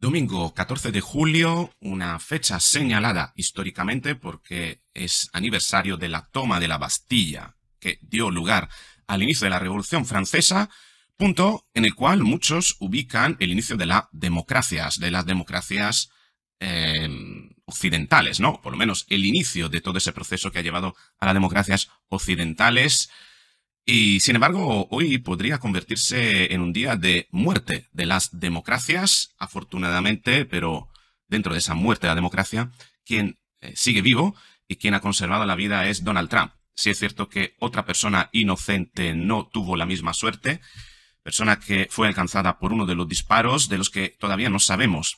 Domingo 14 de julio, una fecha señalada históricamente porque es aniversario de la toma de la Bastilla, que dio lugar al inicio de la Revolución Francesa, punto en el cual muchos ubican el inicio de las democracias, de las democracias em, occidentales, ¿no? Por lo menos el inicio de todo ese proceso que ha llevado a las democracias occidentales y sin embargo, hoy podría convertirse en un día de muerte de las democracias, afortunadamente, pero dentro de esa muerte de la democracia, quien eh, sigue vivo y quien ha conservado la vida es Donald Trump. Si es cierto que otra persona inocente no tuvo la misma suerte, persona que fue alcanzada por uno de los disparos de los que todavía no sabemos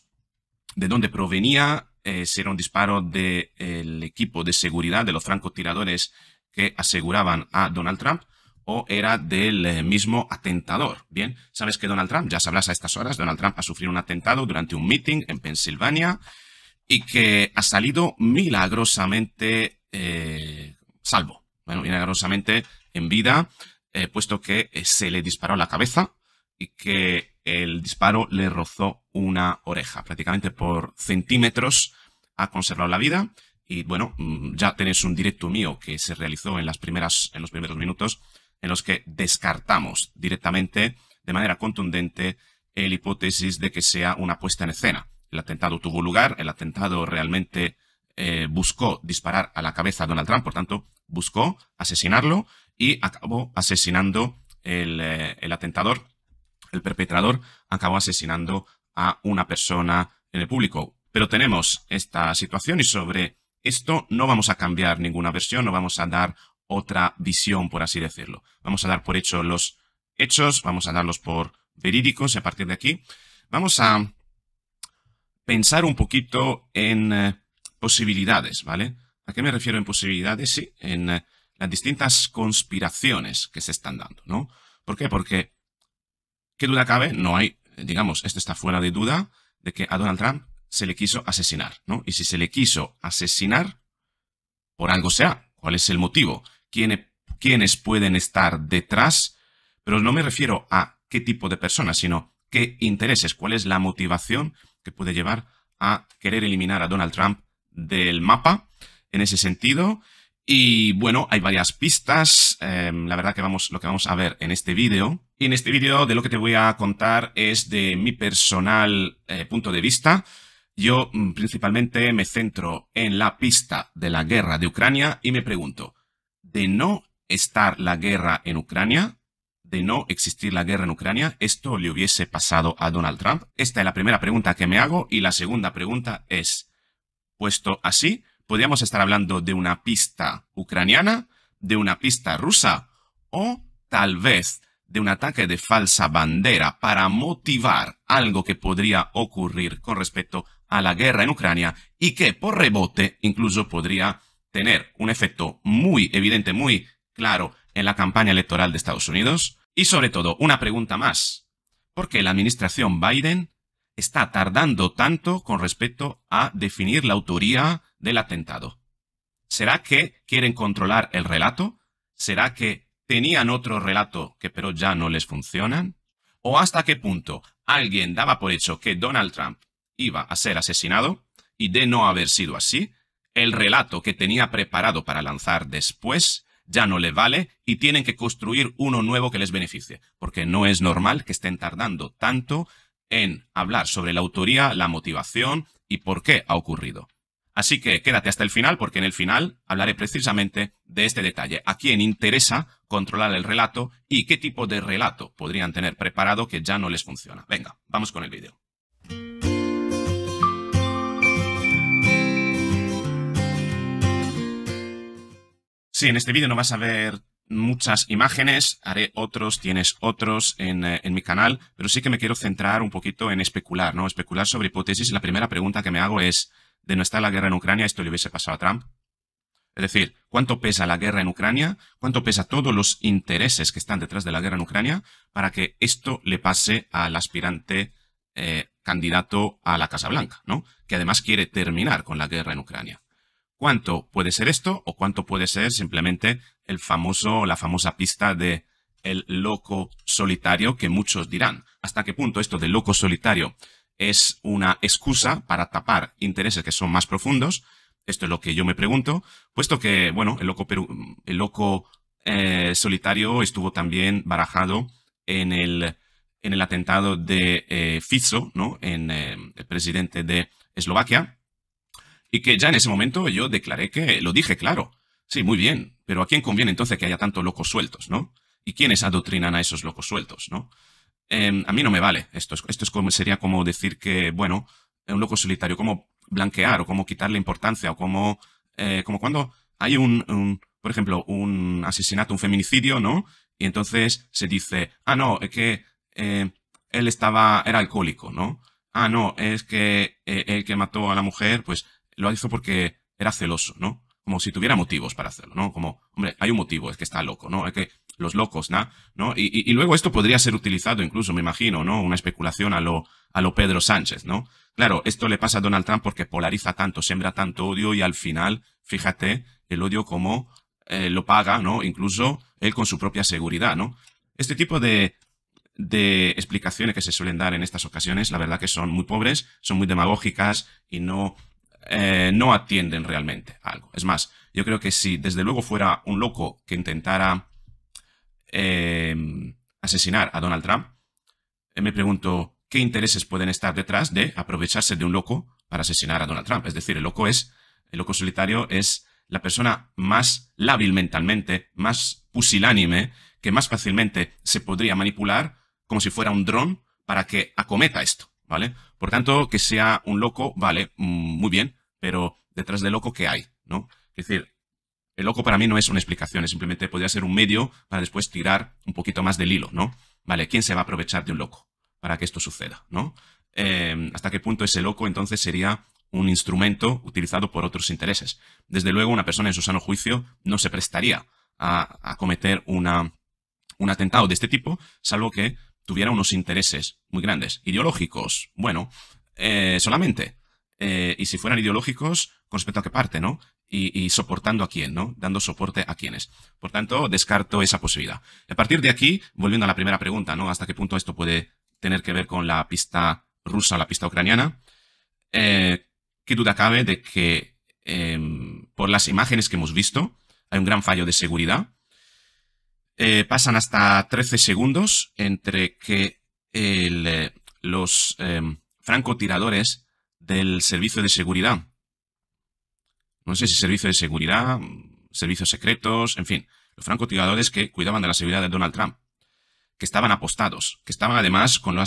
de dónde provenía, eh, si era un disparo del equipo de seguridad de los francotiradores que aseguraban a Donald Trump, o era del eh, mismo atentador. Bien, sabes que Donald Trump, ya sabrás a estas horas, Donald Trump ha sufrido un atentado durante un meeting en Pensilvania y que ha salido milagrosamente eh, salvo. Bueno, milagrosamente en vida, eh, puesto que se le disparó la cabeza y que el disparo le rozó una oreja. Prácticamente por centímetros ha conservado la vida. Y bueno, mm, ya tenéis un directo mío que se realizó en, las primeras, en los primeros minutos en los que descartamos directamente de manera contundente el hipótesis de que sea una puesta en escena. El atentado tuvo lugar, el atentado realmente eh, buscó disparar a la cabeza a Donald Trump, por tanto, buscó asesinarlo y acabó asesinando el, eh, el atentador, el perpetrador, acabó asesinando a una persona en el público. Pero tenemos esta situación y sobre esto no vamos a cambiar ninguna versión, no vamos a dar otra visión, por así decirlo. Vamos a dar por hecho los hechos, vamos a darlos por verídicos y a partir de aquí vamos a pensar un poquito en eh, posibilidades, ¿vale? ¿A qué me refiero en posibilidades? Sí, en eh, las distintas conspiraciones que se están dando, ¿no? ¿Por qué? Porque, ¿qué duda cabe? No hay, eh, digamos, esto está fuera de duda, de que a Donald Trump se le quiso asesinar, ¿no? Y si se le quiso asesinar, por algo sea, ¿Cuál es el motivo? ¿Quiénes pueden estar detrás? Pero no me refiero a qué tipo de personas, sino qué intereses, cuál es la motivación que puede llevar a querer eliminar a Donald Trump del mapa en ese sentido. Y bueno, hay varias pistas. Em, la verdad que vamos, lo que vamos a ver en este vídeo. Y en este vídeo de lo que te voy a contar es de mi personal eh, punto de vista yo mm, principalmente me centro en la pista de la guerra de Ucrania y me pregunto, de no estar la guerra en Ucrania, de no existir la guerra en Ucrania, ¿esto le hubiese pasado a Donald Trump? Esta es la primera pregunta que me hago y la segunda pregunta es, puesto así, podríamos estar hablando de una pista ucraniana, de una pista rusa o tal vez de un ataque de falsa bandera para motivar algo que podría ocurrir con respecto a la guerra en Ucrania y que por rebote incluso podría tener un efecto muy evidente, muy claro en la campaña electoral de Estados Unidos. Y sobre todo, una pregunta más. ¿Por qué la administración Biden está tardando tanto con respecto a definir la autoría del atentado? ¿Será que quieren controlar el relato? ¿Será que tenían otro relato que pero ya no les funcionan? ¿O hasta qué punto alguien daba por hecho que Donald Trump iba a ser asesinado, y de no haber sido así, el relato que tenía preparado para lanzar después ya no le vale y tienen que construir uno nuevo que les beneficie, porque no es normal que estén tardando tanto en hablar sobre la autoría, la motivación y por qué ha ocurrido. Así que quédate hasta el final porque en el final hablaré precisamente de este detalle, a quién interesa controlar el relato y qué tipo de relato podrían tener preparado que ya no les funciona. Venga, vamos con el vídeo. Sí, en este vídeo no vas a ver muchas imágenes, haré otros, tienes otros eh, en, mi canal, pero sí que me quiero centrar un poquito en especular, ¿no? Especular sobre hipótesis. La primera pregunta que me hago es, de no estar la guerra en Ucrania, ¿esto le hubiese pasado a Trump? Es decir, ¿cuánto pesa la guerra en Ucrania? ¿Cuánto pesa todos los intereses que están detrás de la guerra en Ucrania para que esto le pase al aspirante eh, candidato a la Casa Blanca, ¿no? Que además quiere terminar con la guerra en Ucrania cuánto puede ser esto o cuánto puede ser simplemente el famoso, la famosa pista de el loco solitario que muchos dirán. ¿Hasta qué punto esto de loco solitario es una excusa para tapar intereses que son más profundos? Esto es lo que yo me pregunto, puesto que, bueno, el loco, Perú, el loco eh, solitario estuvo también barajado en el, en el atentado de eh, ¿no? En eh, el presidente de Eslovaquia, y que ya en ese momento yo declaré que lo dije claro. Sí, muy bien, pero ¿a quién conviene entonces que haya tantos locos sueltos, no? ¿Y quiénes adoctrinan a esos locos sueltos, no? Em, a mí no me vale. Esto, esto como, sería como decir que, bueno, un loco solitario, como blanquear o cómo quitarle importancia o como, eh, como cuando hay un, por ejemplo, un asesinato, un feminicidio, ¿no? Y entonces se dice, ah, no, es que eh, él estaba, era alcohólico, ¿no? Ah, no, es que eh, el que mató a la mujer, pues lo hizo porque era celoso, ¿no? Como si tuviera motivos para hacerlo, ¿no? Como, hombre, hay un motivo, es que está loco, ¿no? Es que los locos, ¿no? Y, luego esto podría ser utilizado incluso, me imagino, ¿no? Una especulación a lo, a lo Pedro Sánchez, ¿no? Claro, esto le pasa a Donald Trump porque polariza tanto, sembra tanto odio y al final, fíjate, el odio como eh, lo paga, ¿no? Incluso él con su propia seguridad, ¿no? Este tipo de, de explicaciones que se suelen dar en estas ocasiones, la verdad que son muy pobres, son muy demagógicas y no eh, no atienden realmente a algo. Es más, yo creo que si desde luego fuera un loco que intentara eh, asesinar a Donald Trump, eh, me pregunto qué intereses pueden estar detrás de aprovecharse de un loco para asesinar a Donald Trump. Es decir, el loco es, el loco solitario es la persona más lábil mentalmente, más pusilánime, que más fácilmente se podría manipular como si fuera un dron para que acometa esto, ¿vale? Por tanto, que sea un loco, vale, mm, muy bien, pero detrás del loco, ¿qué hay? ¿No? Es decir, el loco para mí no es una explicación, es simplemente podría ser un medio para después tirar un poquito más del hilo, ¿no? Vale, ¿quién se va a aprovechar de un loco para que esto suceda, ¿no? Eh, ¿Hasta qué punto ese loco entonces sería un instrumento utilizado por otros intereses? Desde luego, una persona en su sano juicio no se prestaría a, cometer un atentado de este tipo, salvo que tuviera unos intereses muy grandes. Ideológicos, bueno, eh, solamente. Eh, y si fueran ideológicos, con respecto a qué parte, ¿no? Y, soportando a quién, ¿no? Dando soporte a quiénes. Por tanto, descarto esa posibilidad. A partir de aquí, volviendo a la primera pregunta, ¿no? ¿Hasta qué punto esto puede tener que ver con la pista rusa o la pista ucraniana? Eh, ¿Qué duda cabe de que em, por las imágenes que hemos visto hay un gran fallo de seguridad eh, pasan hasta 13 segundos entre que eh, los em, francotiradores del servicio de seguridad, no sé si servicio de seguridad, servicios secretos, en fin, los francotiradores que cuidaban de la seguridad de Donald Trump, que estaban apostados, que estaban además con,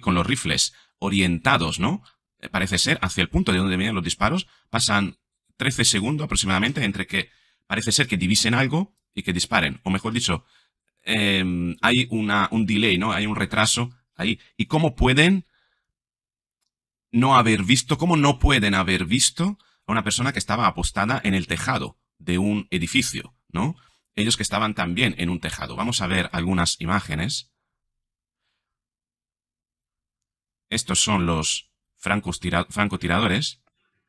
con los rifles orientados, ¿no? Eh, parece ser hacia el punto de donde venían los disparos, pasan 13 segundos aproximadamente entre que parece ser que divisen algo y que disparen. O mejor dicho, em, hay un delay, ¿no? Hay un retraso ahí. ¿Y cómo pueden no haber visto, cómo no pueden haber visto a una persona que estaba apostada en el tejado de un edificio, ¿no? Ellos que estaban también en un tejado. Vamos a ver algunas imágenes. Estos son los francotiradores.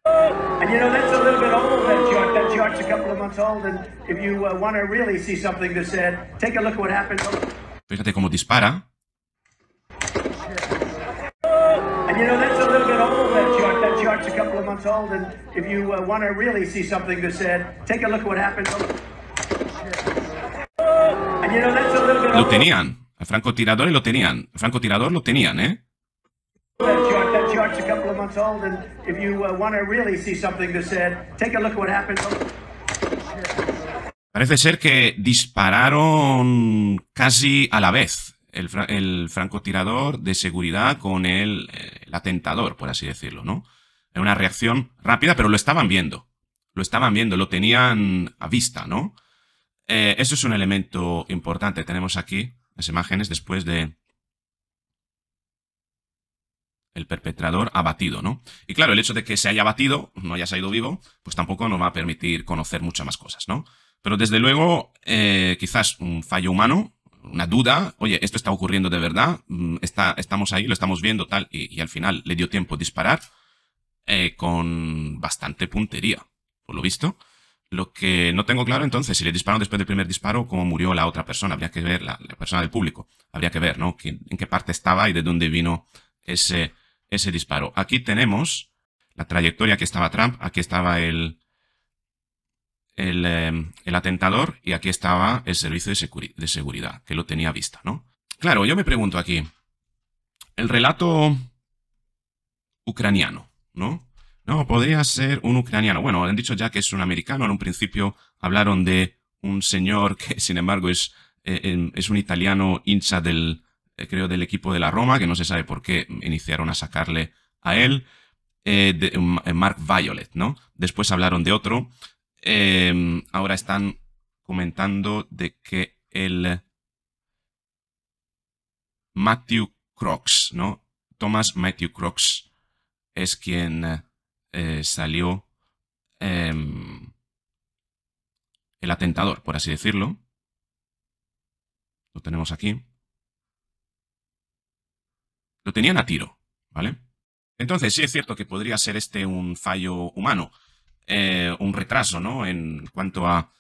And you know, that's a little bit old, that chart. That chart's a couple of months old, and if you uh, want to really see something that said, take a look at what happened. Fíjate cómo dispara. And you know, that's a little bit old, that chart. That chart's a couple of months old, and if you uh, want to really see something that said, take a look at what happened. you know, Lo tenían. El francotirador y lo tenían. El francotirador lo tenían, ¿eh? Parece ser que dispararon casi a la vez el, francotirador de seguridad con el, atentador, por así decirlo, ¿no? Era una reacción rápida, pero lo estaban viendo. Lo estaban viendo, lo tenían a vista, ¿no? Eh, eso es un elemento importante. Tenemos aquí las imágenes después de el perpetrador abatido, ¿no? Y claro, el hecho de que se haya abatido, no haya salido vivo, pues tampoco nos va a permitir conocer muchas más cosas, ¿no? Pero desde luego, eh, quizás un fallo humano, una duda, oye, esto está ocurriendo de verdad, mm, está, estamos ahí, lo estamos viendo, tal, y, al final le dio tiempo disparar eh, con bastante puntería, por lo visto. Lo que no tengo claro entonces, si le dispararon después del primer disparo, cómo murió la otra persona, habría que ver, la, persona del público, habría que ver, ¿no? en qué parte estaba y de dónde vino ese ese disparo. Aquí tenemos la trayectoria que estaba Trump, aquí estaba el, el, em, atentador y aquí estaba el servicio de, seguridad, que lo tenía vista, ¿no? Claro, yo me pregunto aquí, el relato ucraniano, ¿no? No, podría ser un ucraniano. Bueno, han dicho ya que es un americano. En un principio hablaron de un señor que, sin embargo, es, eh, em, es un italiano hincha del, eh, creo, del equipo de la Roma, que no se sabe por qué iniciaron a sacarle a él, eh, eh, Mark Violet, ¿no? Después hablaron de otro. ahora están comentando de que el Matthew Crocs, ¿no? Thomas Matthew Crocs es quien salió em, el atentador, por así decirlo. Lo tenemos aquí tenían a tiro, ¿vale? Entonces, sí es cierto que podría ser este un fallo humano, eh, un retraso, ¿no? En cuanto a,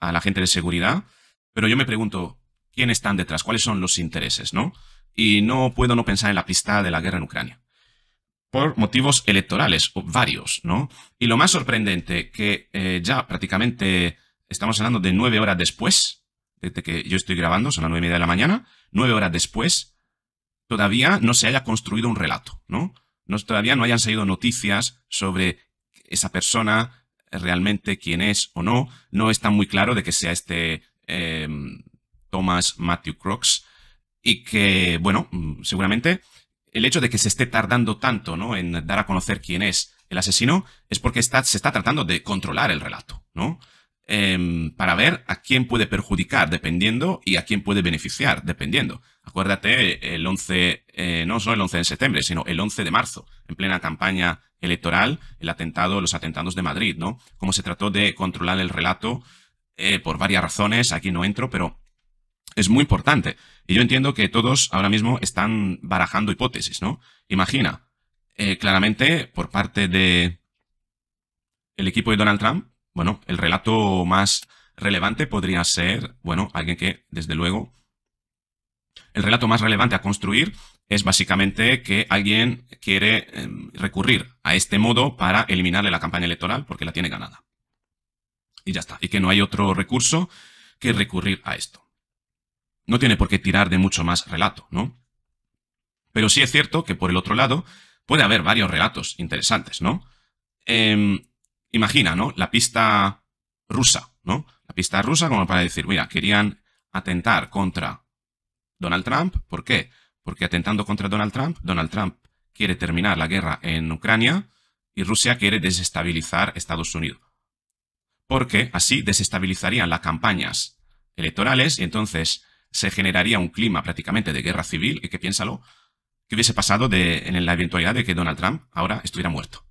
la gente de seguridad, pero yo me pregunto, ¿quién están detrás? ¿Cuáles son los intereses, no? Y no puedo no pensar en la pista de la guerra en Ucrania. Por motivos electorales, o varios, ¿no? Y lo más sorprendente, que eh, ya prácticamente estamos hablando de nueve horas después, desde que yo estoy grabando, son las nueve y media de la mañana, nueve horas después, todavía no se haya construido un relato, ¿no? todavía no hayan salido noticias sobre esa persona, eh, realmente quién es o no. No está muy claro de que sea este em, Thomas Matthew Crooks. Y que, bueno, mm, seguramente el hecho de que se esté tardando tanto ¿no? en dar a conocer quién es el asesino es porque está, se está tratando de controlar el relato, ¿no? Em, para ver a quién puede perjudicar dependiendo y a quién puede beneficiar dependiendo. Acuérdate, el 11, eh, no solo el 11 de septiembre, sino el 11 de marzo, en plena campaña electoral, el atentado, los atentados de Madrid, ¿no? Cómo se trató de controlar el relato eh, por varias razones, aquí no entro, pero es muy importante. Y yo entiendo que todos ahora mismo están barajando hipótesis, ¿no? Imagina, eh, claramente por parte de el equipo de Donald Trump, bueno, el relato más relevante podría ser, bueno, alguien que desde luego el relato más relevante a construir es básicamente que alguien quiere em, recurrir a este modo para eliminarle la campaña electoral porque la tiene ganada. Y ya está. Y que no hay otro recurso que recurrir a esto. No tiene por qué tirar de mucho más relato, ¿no? Pero sí es cierto que por el otro lado puede haber varios relatos interesantes, ¿no? Em, imagina, ¿no? La pista rusa, ¿no? La pista rusa como para decir, mira, querían atentar contra Donald Trump. ¿Por qué? Porque atentando contra Donald Trump, Donald Trump quiere terminar la guerra en Ucrania y Rusia quiere desestabilizar Estados Unidos. Porque así desestabilizarían las campañas electorales y entonces se generaría un clima prácticamente de guerra civil, y que piénsalo, que hubiese pasado de, en la eventualidad de que Donald Trump ahora estuviera muerto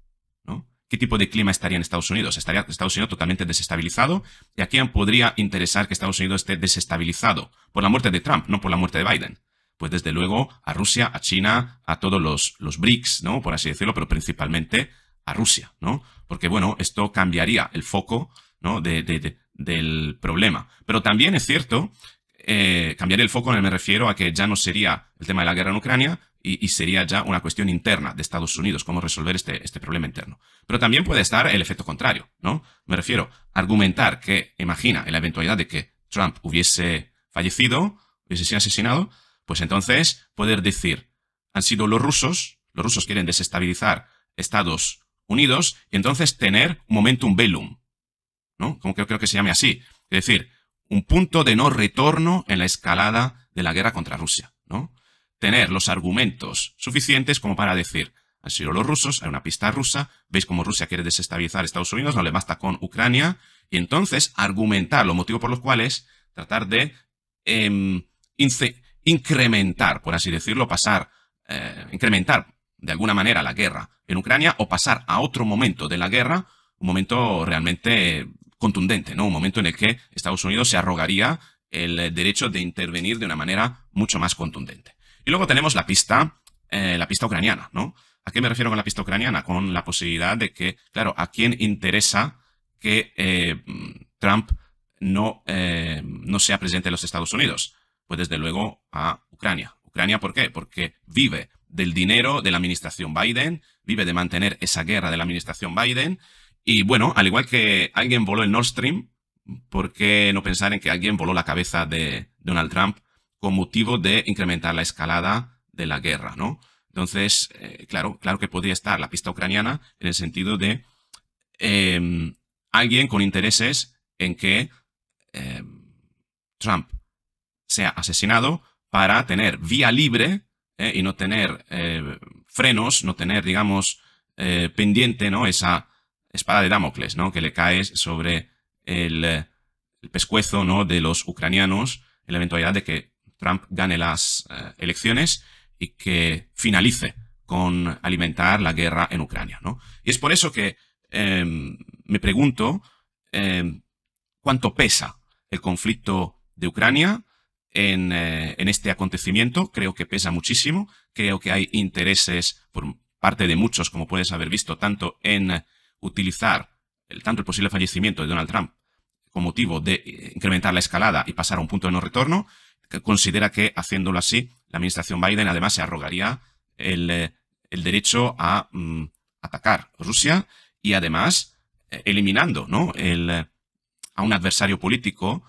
qué tipo de clima estaría en Estados Unidos. Estaría Estados Unidos totalmente desestabilizado y a quién podría interesar que Estados Unidos esté desestabilizado por la muerte de Trump, no por la muerte de Biden. Pues desde luego a Rusia, a China, a todos los, los BRICS, ¿no? Por así decirlo, pero principalmente a Rusia, ¿no? Porque bueno, esto cambiaría el foco, ¿no? del problema. Pero también es cierto, eh, cambiaría el foco, me refiero a que ya no sería el tema de la guerra en Ucrania, y, sería ya una cuestión interna de Estados Unidos cómo resolver este, este problema interno. Pero también puede estar el efecto contrario, ¿no? Me refiero, a argumentar que imagina en la eventualidad de que Trump hubiese fallecido, hubiese sido asesinado, pues entonces poder decir, han sido los rusos, los rusos quieren desestabilizar Estados Unidos y entonces tener un momentum velum, ¿no? Como creo, creo que se llame así. Es decir, un punto de no retorno en la escalada de la guerra contra Rusia tener los argumentos suficientes como para decir, han sido los rusos, hay una pista rusa, veis cómo Rusia quiere desestabilizar a Estados Unidos, no le basta con Ucrania, y entonces argumentar lo motivo por los cuales tratar de em, incrementar, por así decirlo, pasar, eh, incrementar de alguna manera la guerra en Ucrania o pasar a otro momento de la guerra, un momento realmente contundente, ¿no? Un momento en el que Estados Unidos se arrogaría el derecho de intervenir de una manera mucho más contundente. Y luego tenemos la pista, eh, la pista ucraniana, ¿no? ¿A qué me refiero con la pista ucraniana? Con la posibilidad de que, claro, ¿a quién interesa que eh, Trump no, eh, no sea presidente de los Estados Unidos? Pues desde luego a Ucrania. Ucrania, ¿por qué? Porque vive del dinero de la administración Biden, vive de mantener esa guerra de la administración Biden. Y bueno, al igual que alguien voló el Nord Stream, ¿por qué no pensar en que alguien voló la cabeza de Donald Trump con motivo de incrementar la escalada de la guerra, ¿no? Entonces, eh, claro, claro que podría estar la pista ucraniana en el sentido de em, alguien con intereses en que em, Trump sea asesinado para tener vía libre eh, y no tener eh, frenos, no tener, digamos, pendiente, ¿no? Esa espada de Damocles, ¿no? Que le cae sobre el, el pescuezo, ¿no? De los ucranianos en la eventualidad de que Trump gane las eh, elecciones y que finalice con alimentar la guerra en Ucrania. ¿no? Y es por eso que em, me pregunto em, cuánto pesa el conflicto de Ucrania eh, en, este acontecimiento. Creo que pesa muchísimo. Creo que hay intereses por parte de muchos, como puedes haber visto, tanto en utilizar el, tanto el posible fallecimiento de Donald Trump con motivo de eh, incrementar la escalada y pasar a un punto de no retorno, considera que haciéndolo así, la administración Biden además se arrogaría el, eh, derecho a mm, atacar Rusia y además eh, eliminando ¿no? el, eh, a un adversario político,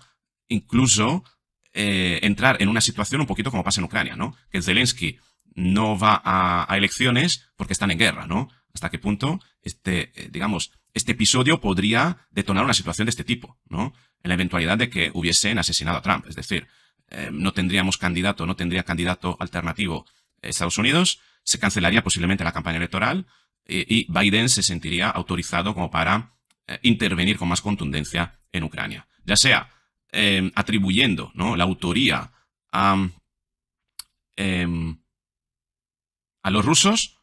incluso entrar en una situación un poquito como pasa en Ucrania, ¿no? que Zelensky no va a, elecciones porque están en guerra, ¿no? Hasta qué punto este, digamos, este episodio podría detonar una situación de este tipo, ¿no? En la eventualidad de que hubiesen asesinado a Trump. Es decir, Em, no tendríamos candidato, no tendría candidato alternativo eh, Estados Unidos, se cancelaría posiblemente la campaña electoral eh, y Biden se sentiría autorizado como para eh, intervenir con más contundencia en Ucrania. Ya sea em, atribuyendo la autoría a, em, a los rusos,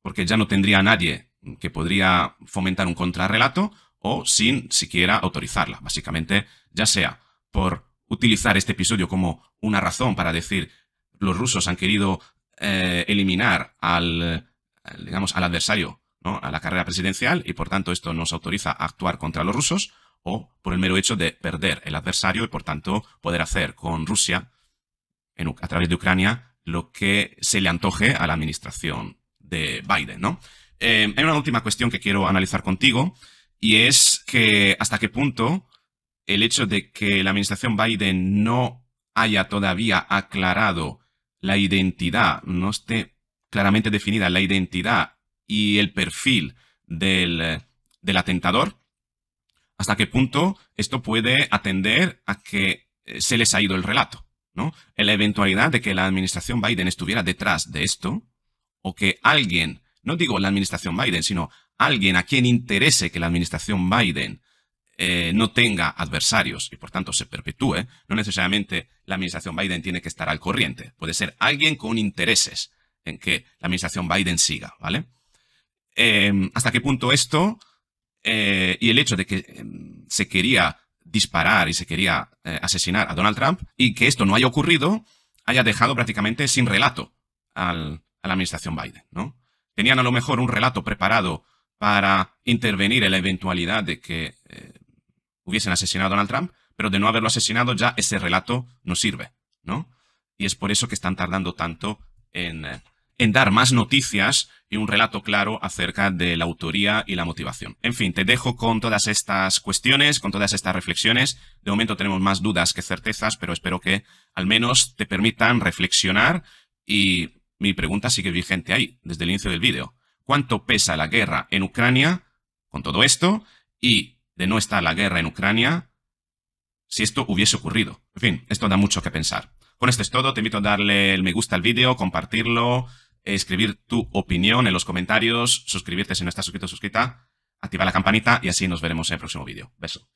porque ya no tendría a nadie que podría fomentar un contrarrelato, o sin siquiera autorizarla. Básicamente, ya sea por utilizar este episodio como una razón para decir los rusos han querido eh, eliminar al, digamos, al adversario ¿no? a la carrera presidencial y por tanto esto nos autoriza a actuar contra los rusos o por el mero hecho de perder el adversario y por tanto poder hacer con Rusia a través de Ucrania lo que se le antoje a la administración de Biden, ¿no? Eh, hay una última cuestión que quiero analizar contigo y es que hasta qué punto el hecho de que la administración Biden no haya todavía aclarado la identidad, no esté claramente definida la identidad y el perfil del, del atentador, hasta qué punto esto puede atender a que eh, se les ha ido el relato, ¿no? En la eventualidad de que la administración Biden estuviera detrás de esto, o que alguien, no digo la administración Biden, sino alguien a quien interese que la administración Biden eh, no tenga adversarios y por tanto se perpetúe, no necesariamente la administración Biden tiene que estar al corriente. Puede ser alguien con intereses en que la administración Biden siga, ¿vale? Em, ¿Hasta qué punto esto eh, y el hecho de que em, se quería disparar y se quería eh, asesinar a Donald Trump y que esto no haya ocurrido haya dejado prácticamente sin relato a la administración Biden, ¿no? Tenían a lo mejor un relato preparado para intervenir en la eventualidad de que hubiesen asesinado a Donald Trump, pero de no haberlo asesinado ya ese relato no sirve, ¿no? Y es por eso que están tardando tanto en, eh, en dar más noticias y un relato claro acerca de la autoría y la motivación. En fin, te dejo con todas estas cuestiones, con todas estas reflexiones. De momento tenemos más dudas que certezas, pero espero que al menos te permitan reflexionar y mi pregunta sigue vigente ahí, desde el inicio del vídeo. ¿Cuánto pesa la guerra en Ucrania con todo esto? Y de no estar la guerra en Ucrania si esto hubiese ocurrido. En fin, esto da mucho que pensar. Con esto es todo, te invito a darle el me gusta al vídeo, compartirlo, escribir tu opinión en los comentarios, suscribirte si no estás suscrito suscrita, activa la campanita y así nos veremos en el próximo vídeo. Beso.